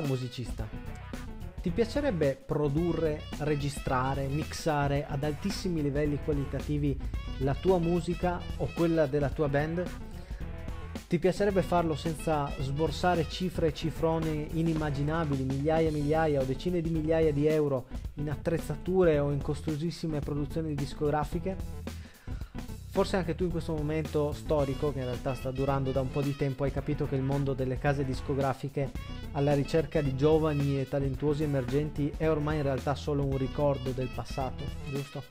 un musicista. Ti piacerebbe produrre, registrare, mixare ad altissimi livelli qualitativi la tua musica o quella della tua band? Ti piacerebbe farlo senza sborsare cifre e cifrone inimmaginabili, migliaia e migliaia o decine di migliaia di euro in attrezzature o in costosissime produzioni discografiche? Forse anche tu in questo momento storico, che in realtà sta durando da un po' di tempo, hai capito che il mondo delle case discografiche alla ricerca di giovani e talentuosi emergenti è ormai in realtà solo un ricordo del passato, giusto?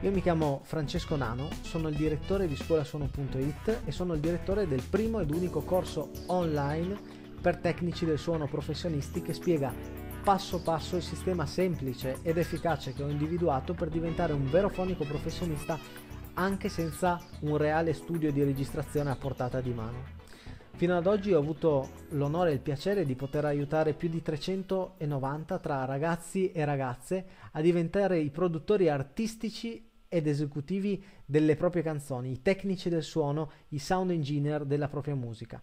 Io mi chiamo Francesco Nano, sono il direttore di scuolasuono.it e sono il direttore del primo ed unico corso online per tecnici del suono professionisti che spiega passo passo il sistema semplice ed efficace che ho individuato per diventare un vero fonico professionista anche senza un reale studio di registrazione a portata di mano. Fino ad oggi ho avuto l'onore e il piacere di poter aiutare più di 390 tra ragazzi e ragazze a diventare i produttori artistici ed esecutivi delle proprie canzoni, i tecnici del suono, i sound engineer della propria musica.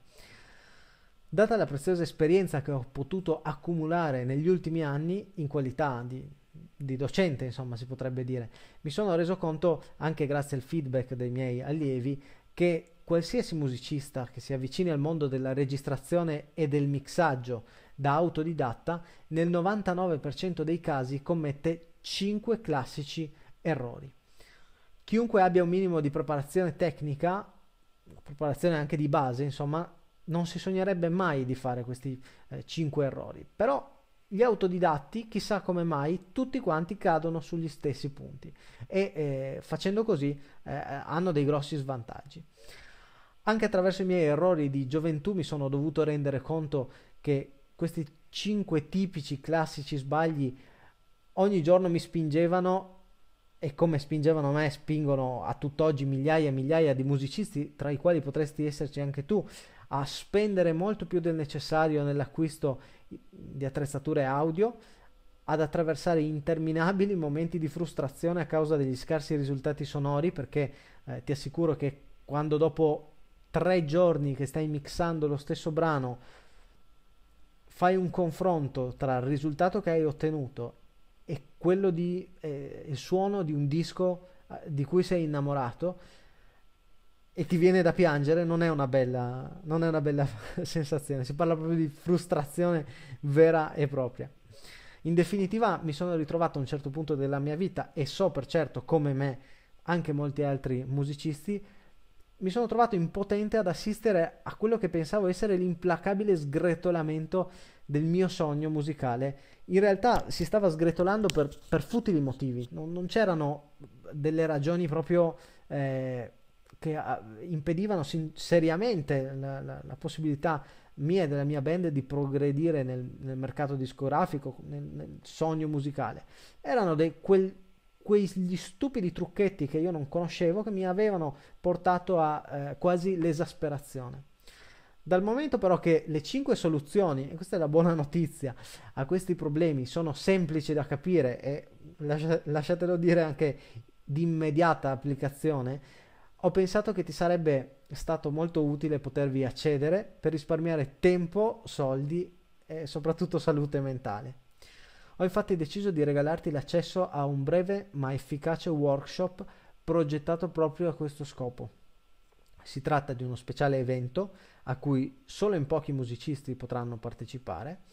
Data la preziosa esperienza che ho potuto accumulare negli ultimi anni in qualità di, di docente, insomma si potrebbe dire, mi sono reso conto, anche grazie al feedback dei miei allievi, che qualsiasi musicista che si avvicini al mondo della registrazione e del mixaggio da autodidatta, nel 99% dei casi commette 5 classici errori. Chiunque abbia un minimo di preparazione tecnica, preparazione anche di base, insomma, non si sognerebbe mai di fare questi eh, 5 errori. Però gli autodidatti, chissà come mai, tutti quanti cadono sugli stessi punti e eh, facendo così eh, eh hanno dei grossi svantaggi. Anche attraverso i miei errori di gioventù mi sono dovuto rendere conto che questi cinque tipici classici sbagli ogni giorno mi spingevano e come spingevano me spingono a tutt'oggi migliaia e migliaia di musicisti, tra i quali potresti esserci anche tu, a spendere molto più del necessario nell'acquisto di attrezzature audio, ad attraversare interminabili momenti di frustrazione a causa degli scarsi risultati sonori, perché eh, ti assicuro che quando dopo tre giorni che stai mixando lo stesso brano, fai un confronto tra il risultato che hai ottenuto e quello di eh, il suono di un disco eh, di cui sei innamorato e ti viene da piangere, non è una bella, non è una bella sensazione, si parla proprio di frustrazione vera e propria. In definitiva mi sono ritrovato a un certo punto della mia vita e so per certo come me anche molti altri musicisti mi sono trovato impotente ad assistere a quello che pensavo essere l'implacabile sgretolamento del mio sogno musicale. In realtà si stava sgretolando per, per futili motivi, non, non, c'erano delle ragioni proprio eh, che a, ah, impedivano sin- seriamente la, la, la, possibilità mia e della mia band di progredire nel, nel mercato discografico, nel, nel, sogno musicale. Erano dei, quel, quegli stupidi trucchetti che io non conoscevo che mi avevano portato a eh, quasi l'esasperazione. Dal momento però che le 5 soluzioni, e questa è la buona notizia, a questi problemi sono semplici da capire e lascia, lasciatelo dire anche di immediata applicazione, ho pensato che ti sarebbe stato molto utile potervi accedere per risparmiare tempo, soldi e soprattutto salute mentale. Ho infatti deciso di regalarti l'accesso a un breve ma efficace workshop progettato proprio a questo scopo. Si tratta di uno speciale evento a cui solo in pochi musicisti potranno partecipare.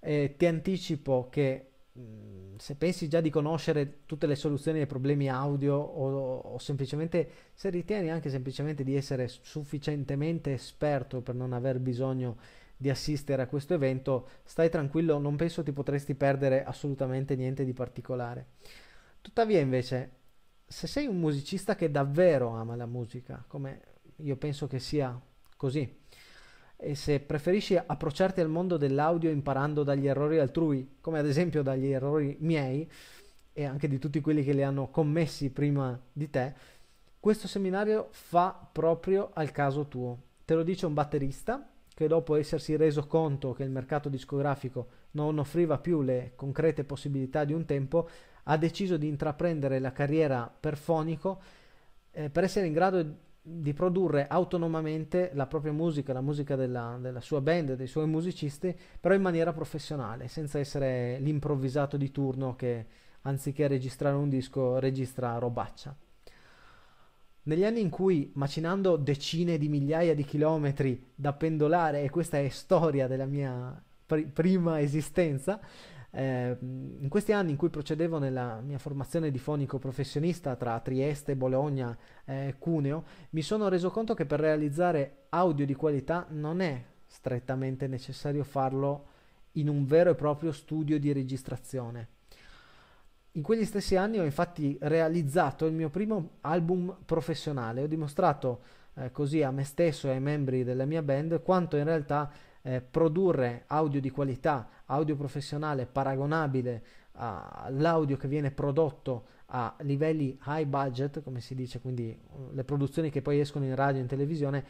Eh, ti anticipo che mh, mm, se pensi già di conoscere tutte le soluzioni ai problemi audio o, o, semplicemente se ritieni anche semplicemente di essere sufficientemente esperto per non aver bisogno di di assistere a questo evento, stai tranquillo, non penso ti potresti perdere assolutamente niente di particolare. Tuttavia invece, se sei un musicista che davvero ama la musica, come io penso che sia così, e se preferisci approcciarti al mondo dell'audio imparando dagli errori altrui, come ad esempio dagli errori miei e anche di tutti quelli che li hanno commessi prima di te, questo seminario fa proprio al caso tuo. Te lo dice un batterista che dopo essersi reso conto che il mercato discografico non offriva più le concrete possibilità di un tempo, ha deciso di intraprendere la carriera per fonico eh, per essere in grado di produrre autonomamente la propria musica, la musica della, della, sua band, dei suoi musicisti, però in maniera professionale, senza essere l'improvvisato di turno che anziché registrare un disco registra robaccia. Negli anni in cui, macinando decine di migliaia di chilometri da pendolare, e questa è storia della mia pr- prima esistenza, eh, in questi anni in cui procedevo nella mia formazione di fonico professionista tra Trieste, Bologna, eh, Cuneo, mi sono reso conto che per realizzare audio di qualità non è strettamente necessario farlo in un vero e proprio studio di registrazione in quegli stessi anni ho infatti realizzato il mio primo album professionale, ho dimostrato eh, così a me stesso e ai membri della mia band quanto in realtà eh, produrre audio di qualità, audio professionale paragonabile all'audio che viene prodotto a livelli high budget, come si dice, quindi uh, le produzioni che poi escono in radio e in televisione,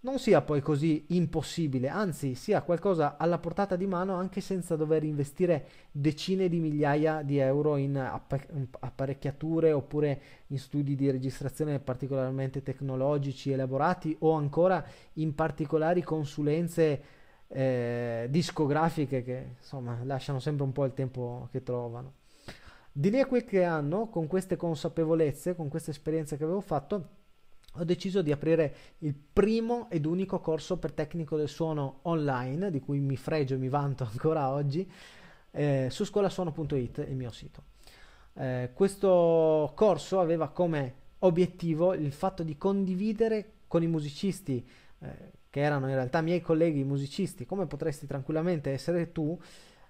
non sia poi così impossibile, anzi sia qualcosa alla portata di mano anche senza dover investire decine di migliaia di euro in apparecchiature oppure in studi di registrazione particolarmente tecnologici elaborati o ancora in particolari consulenze eh, discografiche che insomma lasciano sempre un po' il tempo che trovano. Di lì a qualche anno, con queste consapevolezze, con queste esperienze che avevo fatto, ho deciso di aprire il primo ed unico corso per tecnico del suono online, di cui mi fregio e mi vanto ancora oggi, eh, su scolasuono.it, il mio sito. Eh, questo corso aveva come obiettivo il fatto di condividere con i musicisti, eh, che erano in realtà miei colleghi musicisti, come potresti tranquillamente essere tu,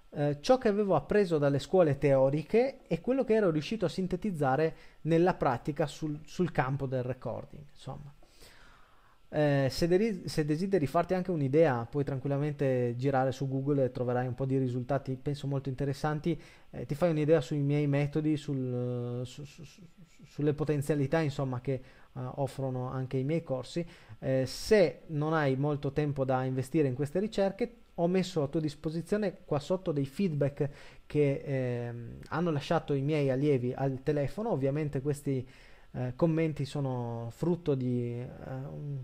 eh, ciò che avevo appreso dalle scuole teoriche e quello che ero riuscito a sintetizzare nella pratica sul, sul campo del recording. Insomma. Eh, se, deri- se, desideri farti anche un'idea, puoi tranquillamente girare su Google e troverai un po' di risultati, penso molto interessanti. Eh, ti fai un'idea sui miei metodi, sul, su, su, sulle potenzialità insomma, che uh, offrono anche i miei corsi. Eh, se non hai molto tempo da investire in queste ricerche, ho messo a tua disposizione qua sotto dei feedback che eh, hanno lasciato i miei allievi al telefono. Ovviamente questi eh, commenti sono frutto di eh, un,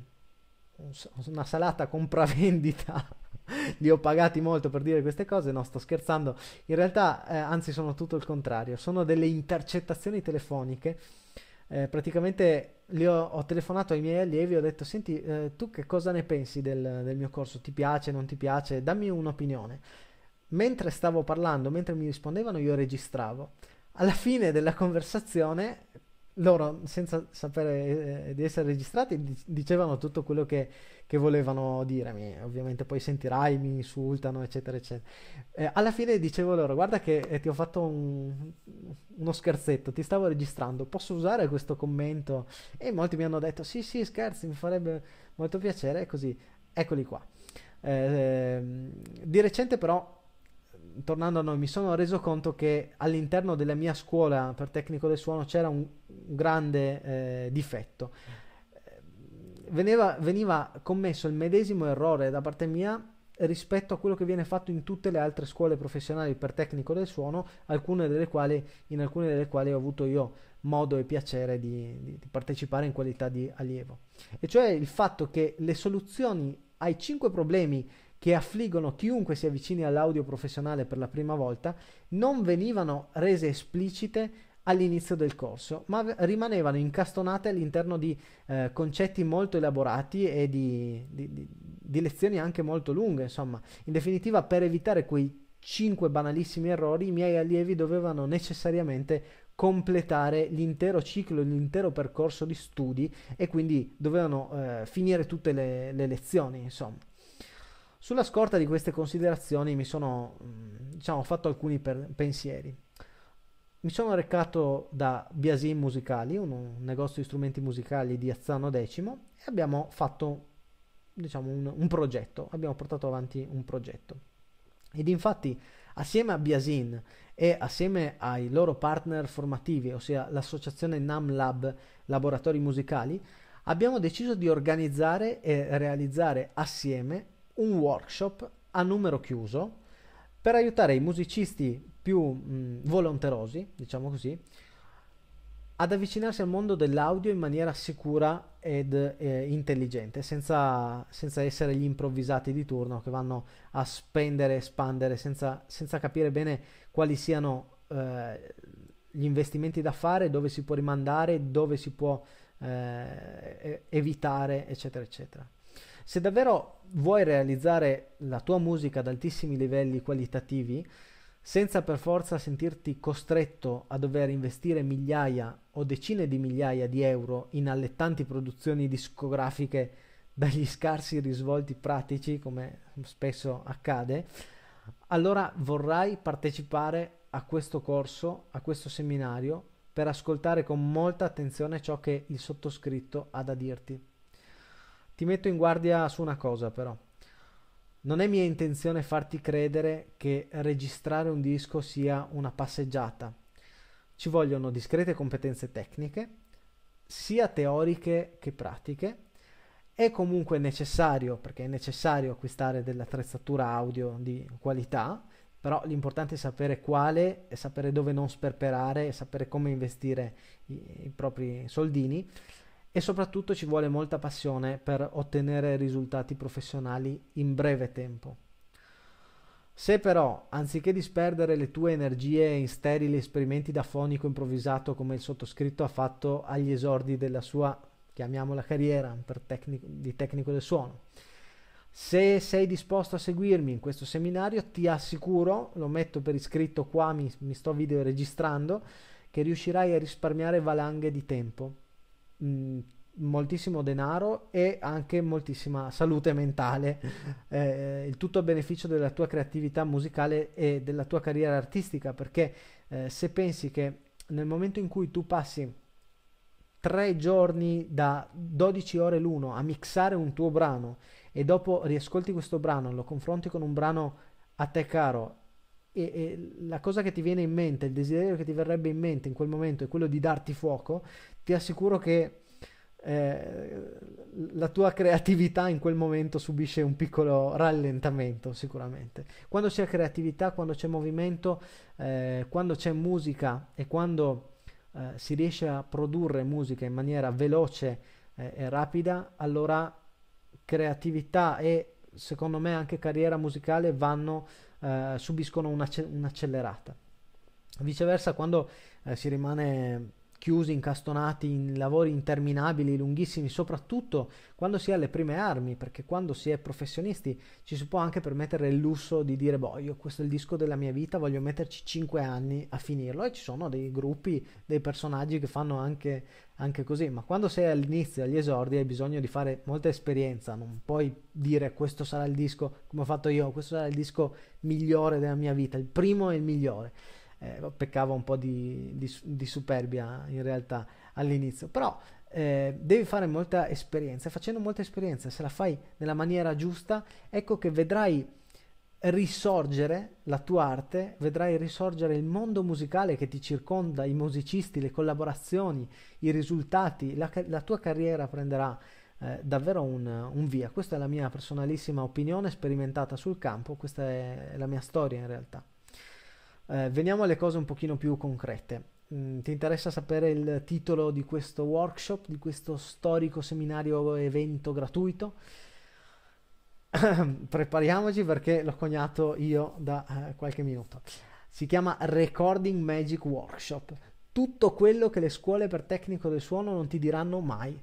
una salata compravendita. Li ho pagati molto per dire queste cose, no sto scherzando, in realtà eh, anzi sono tutto il contrario, sono delle intercettazioni telefoniche eh, praticamente ho, ho, telefonato ai miei allievi e ho detto, senti, eh, tu che cosa ne pensi del, del mio corso? Ti piace, non ti piace? Dammi un'opinione. Mentre stavo parlando, mentre mi rispondevano, io registravo. Alla fine della conversazione, loro, senza sapere eh, di essere registrati, dicevano tutto quello che, che volevano dirmi. Ovviamente poi sentirai, mi insultano, eccetera, eccetera. Eh, alla fine dicevo loro, guarda che eh, ti ho fatto un, uno scherzetto, ti stavo registrando, posso usare questo commento? E molti mi hanno detto, sì, sì, scherzi, mi farebbe molto piacere, così, eccoli qua. Eh, ehm, di recente però tornando a noi, mi sono reso conto che all'interno della mia scuola per tecnico del suono c'era un, un grande eh, difetto. Veniva, veniva, commesso il medesimo errore da parte mia rispetto a quello che viene fatto in tutte le altre scuole professionali per tecnico del suono, alcune delle quali, in alcune delle quali ho avuto io modo e piacere di, di, di partecipare in qualità di allievo. E cioè il fatto che le soluzioni ai cinque problemi che affliggono chiunque si avvicini all'audio professionale per la prima volta non venivano rese esplicite all'inizio del corso, ma rimanevano incastonate all'interno di eh, concetti molto elaborati e di, di, di, di, lezioni anche molto lunghe, insomma. In definitiva, per evitare quei cinque banalissimi errori, i miei allievi dovevano necessariamente completare l'intero ciclo, l'intero percorso di studi e quindi dovevano eh, finire tutte le, le lezioni, insomma. Sulla scorta di queste considerazioni mi sono mm, diciamo, fatto alcuni per- pensieri. Mi sono recato da Biasin Musicali, un, negozio di strumenti musicali di Azzano X, e abbiamo fatto diciamo, un, un progetto, abbiamo portato avanti un progetto. Ed infatti assieme a Biasin e assieme ai loro partner formativi, ossia l'associazione NAMLab Laboratori Musicali, abbiamo deciso di organizzare e realizzare assieme un workshop a numero chiuso per aiutare i musicisti più mh, mm, volonterosi, diciamo così, ad avvicinarsi al mondo dell'audio in maniera sicura ed eh, intelligente, senza, senza, essere gli improvvisati di turno che vanno a spendere, espandere, senza, senza capire bene quali siano eh, gli investimenti da fare, dove si può rimandare, dove si può eh, evitare, eccetera, eccetera. Se davvero vuoi realizzare la tua musica ad altissimi livelli qualitativi, senza per forza sentirti costretto a dover investire migliaia o decine di migliaia di euro in allettanti produzioni discografiche dagli scarsi risvolti pratici, come spesso accade, allora vorrai partecipare a questo corso, a questo seminario, per ascoltare con molta attenzione ciò che il sottoscritto ha da dirti. Ti metto in guardia su una cosa però. Non è mia intenzione farti credere che registrare un disco sia una passeggiata. Ci vogliono discrete competenze tecniche, sia teoriche che pratiche. È comunque necessario, perché è necessario acquistare dell'attrezzatura audio di qualità, però l'importante è sapere quale e sapere dove non sperperare e sapere come investire i, i propri soldini e soprattutto ci vuole molta passione per ottenere risultati professionali in breve tempo. Se però, anziché disperdere le tue energie in sterili esperimenti da fonico improvvisato come il sottoscritto ha fatto agli esordi della sua, chiamiamola carriera, tecnico, di tecnico del suono, se sei disposto a seguirmi in questo seminario, ti assicuro, lo metto per iscritto qua, mi, mi sto video registrando, che riuscirai a risparmiare valanghe di tempo Mm, moltissimo denaro e anche moltissima salute mentale, eh, eh, il tutto a beneficio della tua creatività musicale e della tua carriera artistica, perché eh, se pensi che nel momento in cui tu passi tre giorni da 12 ore l'uno a mixare un tuo brano e dopo riascolti questo brano, lo confronti con un brano a te caro e, e, la cosa che ti viene in mente, il desiderio che ti verrebbe in mente in quel momento è quello di darti fuoco, ti assicuro che eh, la tua creatività in quel momento subisce un piccolo rallentamento sicuramente. Quando c'è creatività, quando c'è movimento, eh, quando c'è musica e quando eh, si riesce a produrre musica in maniera veloce eh, e rapida, allora creatività e secondo me anche carriera musicale vanno eh, subiscono un'acce- un'accelerata. Viceversa, quando eh, si rimane chiusi, incastonati in lavori interminabili, lunghissimi, soprattutto quando si è alle prime armi, perché quando si è professionisti ci si può anche permettere il lusso di dire, boh, io questo è il disco della mia vita, voglio metterci 5 anni a finirlo. E ci sono dei gruppi, dei personaggi che fanno anche, anche così, ma quando sei all'inizio, agli esordi, hai bisogno di fare molta esperienza, non puoi dire questo sarà il disco, come ho fatto io, questo sarà il disco migliore della mia vita, il primo e il migliore eh, peccava un po' di, di, di, superbia in realtà all'inizio, però eh, devi fare molta esperienza, facendo molta esperienza, se la fai nella maniera giusta, ecco che vedrai risorgere la tua arte, vedrai risorgere il mondo musicale che ti circonda, i musicisti, le collaborazioni, i risultati, la, la tua carriera prenderà eh, davvero un, un via. Questa è la mia personalissima opinione sperimentata sul campo, questa è la mia storia in realtà. Eh, veniamo alle cose un pochino più concrete. Mm, ti interessa sapere il titolo di questo workshop, di questo storico seminario evento gratuito? Prepariamoci perché l'ho coniato io da eh, qualche minuto. Si chiama Recording Magic Workshop. Tutto quello che le scuole per tecnico del suono non ti diranno mai.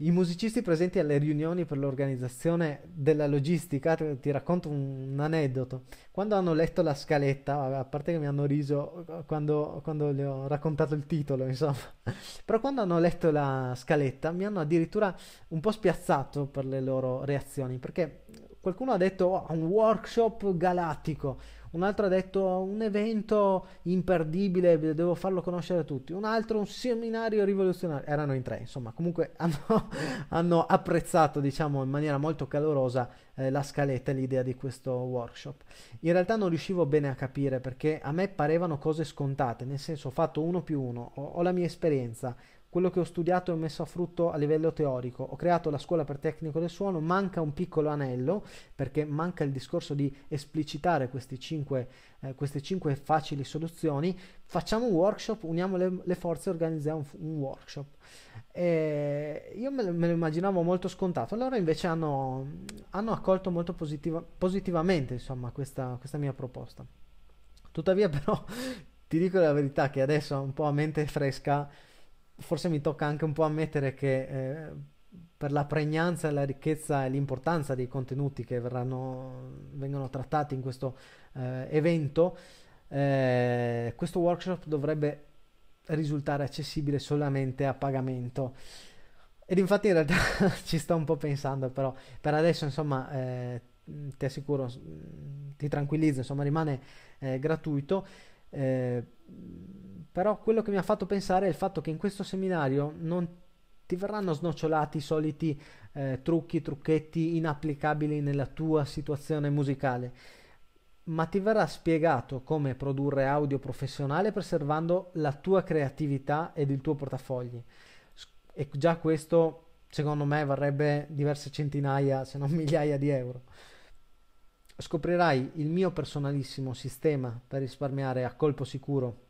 I musicisti presenti alle riunioni per l'organizzazione della logistica, ti racconto un, aneddoto, quando hanno letto la scaletta, a parte che mi hanno riso eh, quando, quando le ho raccontato il titolo, insomma, però quando hanno letto la scaletta mi hanno addirittura un po' spiazzato per le loro reazioni, perché qualcuno ha detto oh, un workshop galattico, un altro ha detto un evento imperdibile, devo farlo conoscere a tutti, un altro un seminario rivoluzionario, erano in tre, insomma comunque hanno, hanno apprezzato diciamo in maniera molto calorosa eh, la scaletta e l'idea di questo workshop. In realtà non riuscivo bene a capire perché a me parevano cose scontate, nel senso ho fatto uno più uno, ho, ho la mia esperienza, quello che ho studiato e messo a frutto a livello teorico. Ho creato la scuola per tecnico del suono, manca un piccolo anello perché manca il discorso di esplicitare cinque, eh, queste cinque facili soluzioni. Facciamo un workshop, uniamo le, le forze e organizziamo un, un workshop. E io me, me, lo immaginavo molto scontato, loro invece hanno, hanno accolto molto positiva, positivamente insomma, questa, questa mia proposta. Tuttavia però ti dico la verità che adesso un po' a mente fresca forse mi tocca anche un po' ammettere che eh, per la pregnanza, la ricchezza e l'importanza dei contenuti che verranno, vengono trattati in questo eh, evento, eh, questo workshop dovrebbe risultare accessibile solamente a pagamento. Ed infatti in realtà ci sto un po' pensando, però per adesso insomma eh, ti assicuro, ti tranquillizzo, insomma rimane eh, gratuito. Eh, però quello che mi ha fatto pensare è il fatto che in questo seminario non ti verranno snocciolati i soliti eh, trucchi, trucchetti inapplicabili nella tua situazione musicale, ma ti verrà spiegato come produrre audio professionale preservando la tua creatività ed il tuo portafogli. E già questo, secondo me, varrebbe diverse centinaia, se non migliaia di euro. Scoprirai il mio personalissimo sistema per risparmiare a colpo sicuro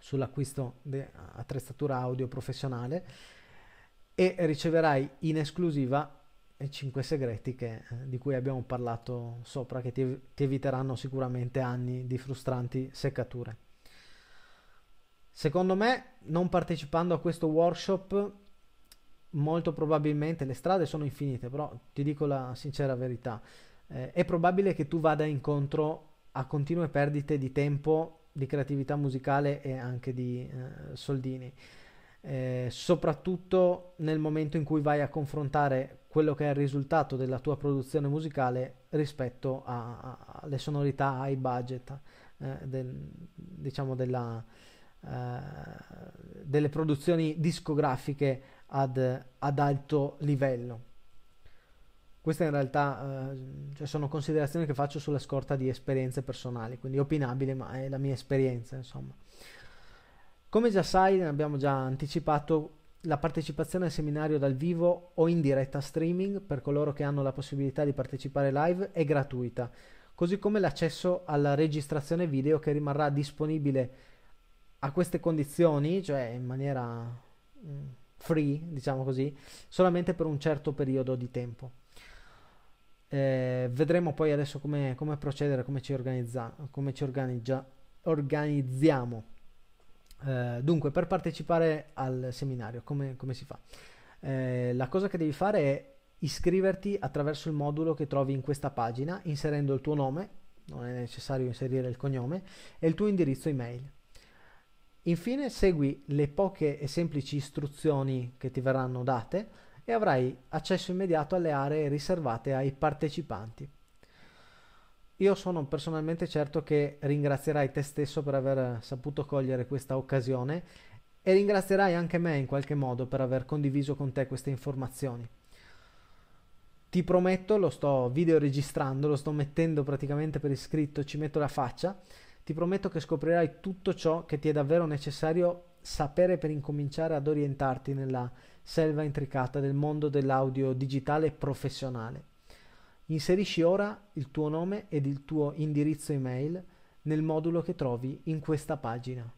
sull'acquisto di attrezzatura audio professionale e riceverai in esclusiva i 5 segreti che, eh, di cui abbiamo parlato sopra che ti, ti eviteranno sicuramente anni di frustranti seccature. Secondo me, non partecipando a questo workshop, molto probabilmente le strade sono infinite, però ti dico la sincera verità, eh, è probabile che tu vada incontro a continue perdite di tempo di creatività musicale e anche di eh, soldini. Eh, soprattutto nel momento in cui vai a confrontare quello che è il risultato della tua produzione musicale rispetto alle sonorità, ai budget eh, del, diciamo della, eh, delle produzioni discografiche ad, ad alto livello. Queste in realtà eh, cioè sono considerazioni che faccio sulla scorta di esperienze personali, quindi opinabile, ma è la mia esperienza, insomma. Come già sai, abbiamo già anticipato la partecipazione al seminario dal vivo o in diretta streaming per coloro che hanno la possibilità di partecipare live è gratuita, così come l'accesso alla registrazione video che rimarrà disponibile a queste condizioni, cioè in maniera mm, free, diciamo così, solamente per un certo periodo di tempo. Eh, vedremo poi adesso come, come procedere, come ci, organizza, come ci organizza, organizziamo. Eh, dunque, per partecipare al seminario, come, come si fa? Eh, la cosa che devi fare è iscriverti attraverso il modulo che trovi in questa pagina, inserendo il tuo nome, non è necessario inserire il cognome, e il tuo indirizzo email. Infine, segui le poche e semplici istruzioni che ti verranno date e avrai accesso immediato alle aree riservate ai partecipanti. Io sono personalmente certo che ringrazierai te stesso per aver eh, saputo cogliere questa occasione e ringrazierai anche me in qualche modo per aver condiviso con te queste informazioni. Ti prometto, lo sto videoregistrando, lo sto mettendo praticamente per iscritto, ci metto la faccia, ti prometto che scoprirai tutto ciò che ti è davvero necessario sapere per incominciare ad orientarti nella selva intricata del mondo dell'audio digitale professionale. Inserisci ora il tuo nome ed il tuo indirizzo email nel modulo che trovi in questa pagina.